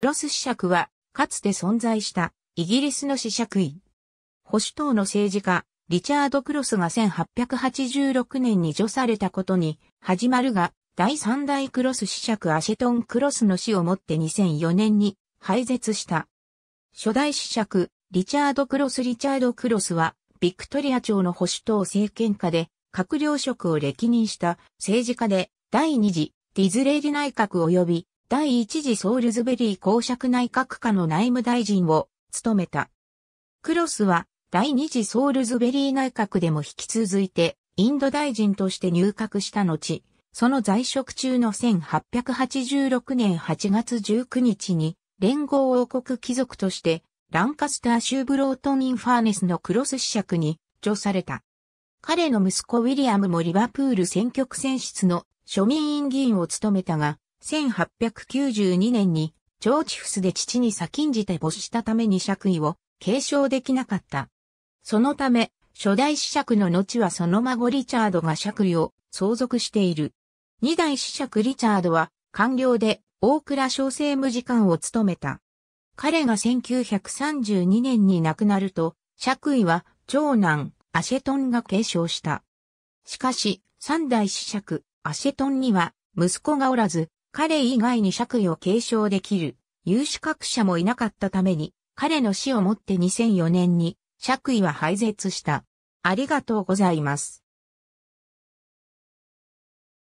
クロス子爵は、かつて存在したイギリスの子爵位。保守党の政治家、リチャード・クロスが1886年に除されたことに始まるが、第三代クロス子爵アシェトン・クロスの死をもって2004年に廃絶した。初代子爵、リチャード・クロス・リチャード・クロスは、ビクトリア朝の保守党政権下で、閣僚職を歴任した政治家で、第二次ディズレーリ内閣及び第一次ソールズベリー公爵内閣下の内務大臣を務めた。クロスは第二次ソールズベリー内閣でも引き続いてインド大臣として入閣した後、その在職中の1886年8月19日に連合王国貴族としてランカスター州ブロートンインファーネスのクロス子爵に除された。彼の息子ウィリアムもリバプール選挙区選出の庶民院議員を務めたが、1892年に、チョーチフスで父に先んじて没したために爵位を継承できなかった。そのため、初代子爵の後はその孫リチャードが爵位を相続している。二代子爵リチャードは官僚で大倉小政務次官を務めた。彼が1932年に亡くなると、爵位は長男アシェトンが継承した。しかし、三代子爵アシェトンには息子がおらず、彼以外に爵位を継承できる有資格者もいなかったために、彼の死をもって2004年に爵位は廃絶した。ありがとうございます。